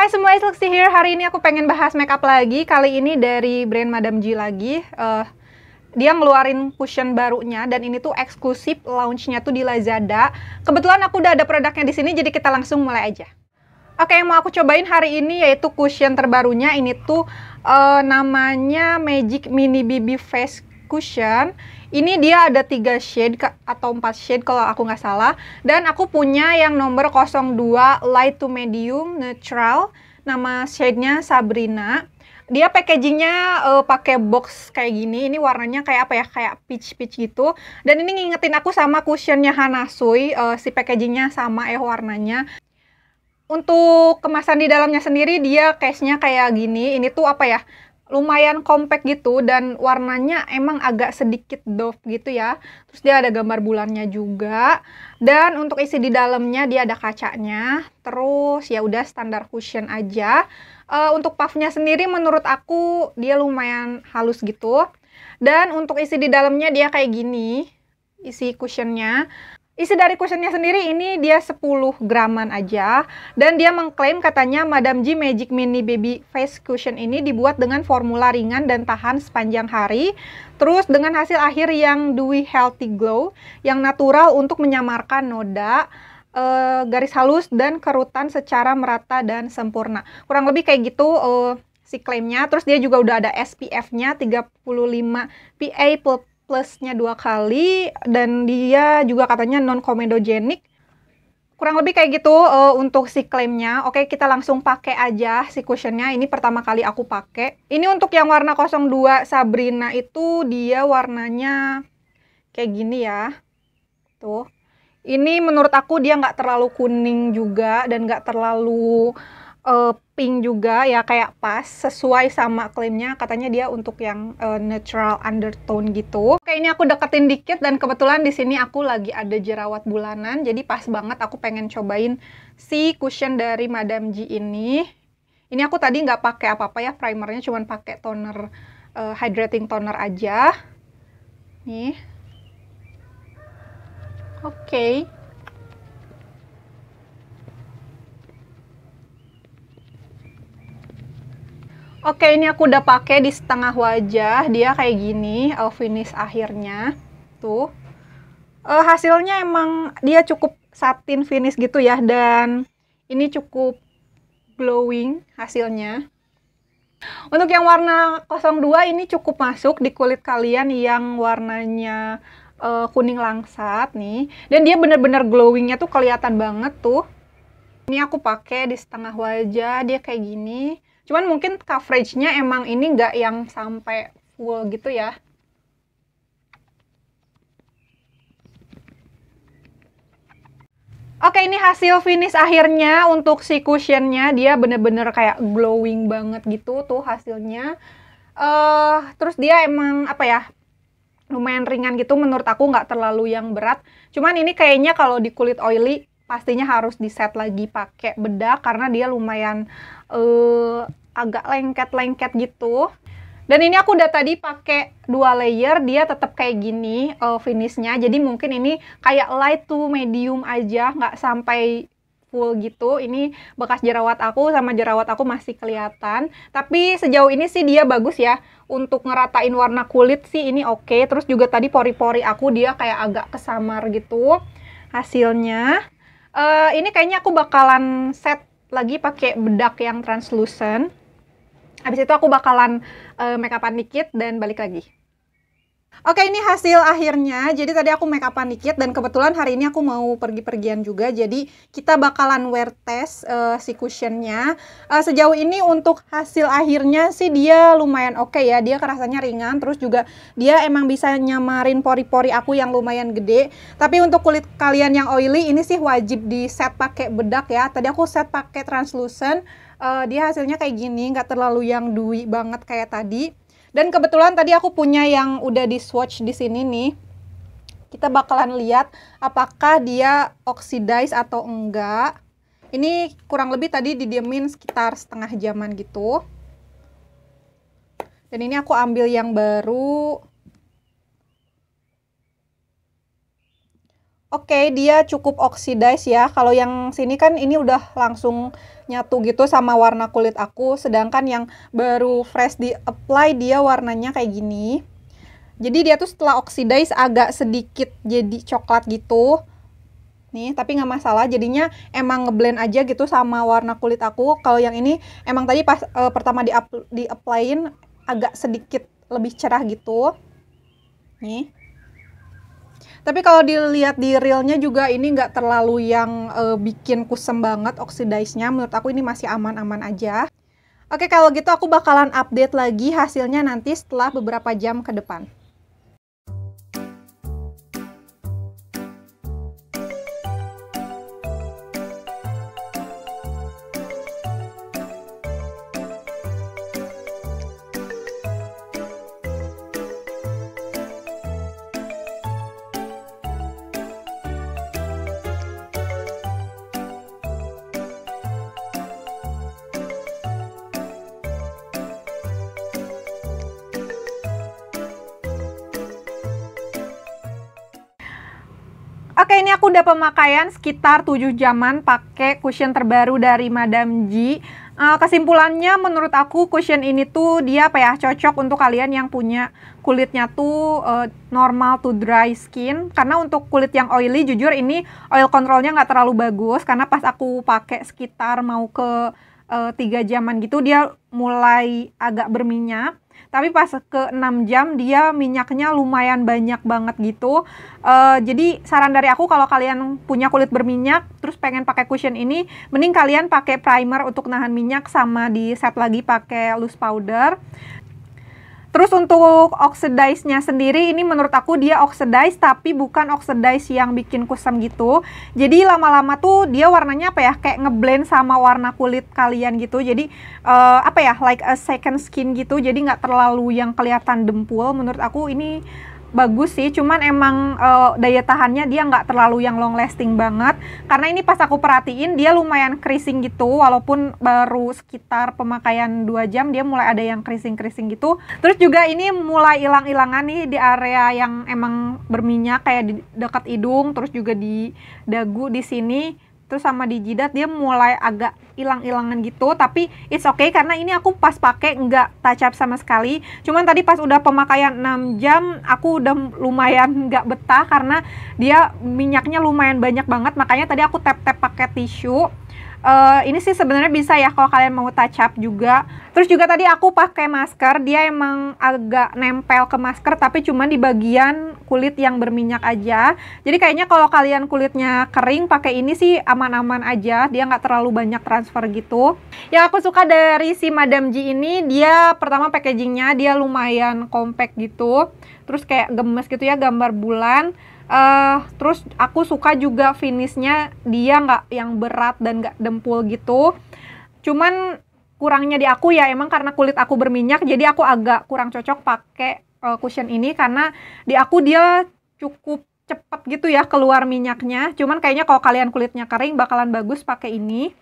Hai semua, it's Lexi here. Hari ini aku pengen bahas makeup lagi. Kali ini dari brand Madam G lagi. Uh, dia ngeluarin cushion barunya dan ini tuh eksklusif launchnya tuh di Lazada. Kebetulan aku udah ada produknya di sini, jadi kita langsung mulai aja. Oke, yang mau aku cobain hari ini yaitu cushion terbarunya. Ini tuh uh, namanya Magic Mini BB Face Cushion. Ini dia ada tiga shade atau empat shade kalau aku nggak salah. Dan aku punya yang nomor 02 light to medium neutral. Nama shade-nya Sabrina. Dia packagingnya uh, pakai box kayak gini. Ini warnanya kayak apa ya? Kayak peach peach gitu. Dan ini ngingetin aku sama cushionnya Hanasui. Uh, si packagingnya sama eh warnanya untuk kemasan di dalamnya sendiri dia case-nya kayak gini. Ini tuh apa ya? lumayan compact gitu dan warnanya emang agak sedikit doff gitu ya. Terus dia ada gambar bulannya juga. Dan untuk isi di dalamnya dia ada kacanya. Terus ya udah standar cushion aja. Uh, untuk puffnya sendiri menurut aku dia lumayan halus gitu. Dan untuk isi di dalamnya dia kayak gini isi cushionnya. Isi dari cushionnya sendiri ini dia 10 graman aja dan dia mengklaim katanya Madam G Magic Mini Baby Face Cushion ini dibuat dengan formula ringan dan tahan sepanjang hari terus dengan hasil akhir yang dewy healthy glow yang natural untuk menyamarkan noda uh, garis halus dan kerutan secara merata dan sempurna. Kurang lebih kayak gitu uh, si klaimnya. Terus dia juga udah ada SPF-nya 35 PA plusnya dua kali dan dia juga katanya non komedogenik kurang lebih kayak gitu uh, untuk si klaimnya. Oke, kita langsung pakai aja si cushionnya. Ini pertama kali aku pakai. Ini untuk yang warna 02 Sabrina itu dia warnanya kayak gini ya. Tuh. Ini menurut aku dia nggak terlalu kuning juga dan nggak terlalu uh, pink juga ya kayak pas sesuai sama klaimnya katanya dia untuk yang uh, natural undertone gitu. Oke ini aku deketin dikit dan kebetulan di sini aku lagi ada jerawat bulanan jadi pas banget aku pengen cobain si cushion dari Madame G ini. Ini aku tadi nggak pakai apa-apa ya primernya cuman pakai toner uh, hydrating toner aja. Nih. Oke. Oke, ini aku udah pakai di setengah wajah. Dia kayak gini, uh, finish akhirnya. Tuh. Uh, hasilnya emang dia cukup satin finish gitu ya. Dan ini cukup glowing hasilnya. Untuk yang warna 02 ini cukup masuk di kulit kalian yang warnanya uh, kuning langsat nih. Dan dia bener-bener glowingnya tuh kelihatan banget tuh. Ini aku pakai di setengah wajah, dia kayak gini Cuman mungkin coveragenya emang ini nggak yang sampai full gitu ya. Oke ini hasil finish akhirnya untuk si cushionnya dia bener-bener kayak glowing banget gitu tuh hasilnya. Uh, terus dia emang apa ya lumayan ringan gitu menurut aku nggak terlalu yang berat. Cuman ini kayaknya kalau di kulit oily pastinya harus diset lagi pakai bedak karena dia lumayan uh, agak lengket-lengket gitu. Dan ini aku udah tadi pakai dua layer, dia tetap kayak gini uh, finishnya. Jadi mungkin ini kayak light to medium aja, nggak sampai full gitu. Ini bekas jerawat aku sama jerawat aku masih kelihatan. Tapi sejauh ini sih dia bagus ya. Untuk ngeratain warna kulit sih ini oke. Okay. Terus juga tadi pori-pori aku dia kayak agak kesamar gitu hasilnya. Uh, ini kayaknya aku bakalan set lagi pakai bedak yang translucent. Habis itu aku bakalan uh, make dikit dan balik lagi. Oke ini hasil akhirnya, jadi tadi aku make upan dikit dan kebetulan hari ini aku mau pergi-pergian juga jadi kita bakalan wear test uh, si cushionnya uh, sejauh ini untuk hasil akhirnya sih dia lumayan oke okay ya dia kerasanya ringan terus juga dia emang bisa nyamarin pori-pori aku yang lumayan gede tapi untuk kulit kalian yang oily ini sih wajib di set pakai bedak ya tadi aku set pakai translucent uh, dia hasilnya kayak gini nggak terlalu yang dewy banget kayak tadi dan kebetulan tadi aku punya yang udah di swatch di sini nih. Kita bakalan lihat apakah dia oxidize atau enggak. Ini kurang lebih tadi didiemin sekitar setengah jaman gitu. Dan ini aku ambil yang baru Oke, okay, dia cukup oxidize ya. Kalau yang sini kan ini udah langsung nyatu gitu sama warna kulit aku. Sedangkan yang baru fresh di apply dia warnanya kayak gini. Jadi dia tuh setelah oxidize agak sedikit jadi coklat gitu. Nih, tapi nggak masalah. Jadinya emang ngeblend aja gitu sama warna kulit aku. Kalau yang ini emang tadi pas e, pertama di di-applyin agak sedikit lebih cerah gitu. Nih. Tapi kalau dilihat di realnya juga ini nggak terlalu yang uh, bikin kusem banget oxidize-nya. Menurut aku ini masih aman-aman aja. Oke, kalau gitu aku bakalan update lagi hasilnya nanti setelah beberapa jam ke depan. Oke, ini aku udah pemakaian sekitar 7 jaman pakai cushion terbaru dari Madam G. Eh, kesimpulannya menurut aku cushion ini tuh dia apa ya cocok untuk kalian yang punya kulitnya tuh uh, normal to dry skin karena untuk kulit yang oily jujur ini oil controlnya nggak terlalu bagus karena pas aku pakai sekitar mau ke eh, tiga 3 jaman gitu dia mulai agak berminyak tapi pas ke 6 jam dia minyaknya lumayan banyak banget gitu. Uh, jadi saran dari aku kalau kalian punya kulit berminyak terus pengen pakai cushion ini, mending kalian pakai primer untuk nahan minyak sama di set lagi pakai loose powder. Terus untuk oxidize-nya sendiri ini menurut aku dia oxidize tapi bukan oxidize yang bikin kusam gitu. Jadi lama-lama tuh dia warnanya apa ya kayak ngeblend sama warna kulit kalian gitu. Jadi uh, apa ya like a second skin gitu. Jadi nggak terlalu yang kelihatan dempul. Menurut aku ini bagus sih, cuman emang uh, daya tahannya dia nggak terlalu yang long lasting banget. Karena ini pas aku perhatiin dia lumayan creasing gitu, walaupun baru sekitar pemakaian 2 jam dia mulai ada yang creasing-creasing gitu. Terus juga ini mulai hilang-hilangan nih di area yang emang berminyak kayak di dekat hidung, terus juga di dagu di sini terus gitu sama di jidat dia mulai agak hilang-hilangan gitu tapi it's okay karena ini aku pas pakai nggak touch up sama sekali cuman tadi pas udah pemakaian 6 jam aku udah lumayan nggak betah karena dia minyaknya lumayan banyak banget makanya tadi aku tap-tap pakai tisu uh, ini sih sebenarnya bisa ya kalau kalian mau touch up juga. Terus juga tadi aku pakai masker, dia emang agak nempel ke masker tapi cuma di bagian kulit yang berminyak aja. Jadi kayaknya kalau kalian kulitnya kering pakai ini sih aman-aman aja, dia nggak terlalu banyak transfer gitu. Yang aku suka dari si Madam G ini, dia pertama packagingnya dia lumayan compact gitu. Terus kayak gemes gitu ya gambar bulan. Uh, terus aku suka juga finishnya dia nggak yang berat dan nggak dempul gitu. Cuman kurangnya di aku ya emang karena kulit aku berminyak jadi aku agak kurang cocok pakai uh, cushion ini karena di aku dia cukup cepet gitu ya keluar minyaknya. Cuman kayaknya kalau kalian kulitnya kering bakalan bagus pakai ini.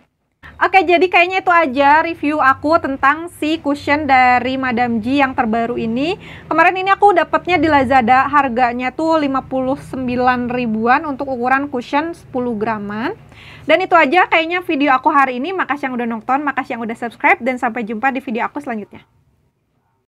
Oke, jadi kayaknya itu aja review aku tentang si cushion dari Madam G yang terbaru ini. Kemarin ini aku dapatnya di Lazada, harganya tuh 59 ribuan untuk ukuran cushion 10 graman. Dan itu aja kayaknya video aku hari ini. Makasih yang udah nonton, makasih yang udah subscribe, dan sampai jumpa di video aku selanjutnya.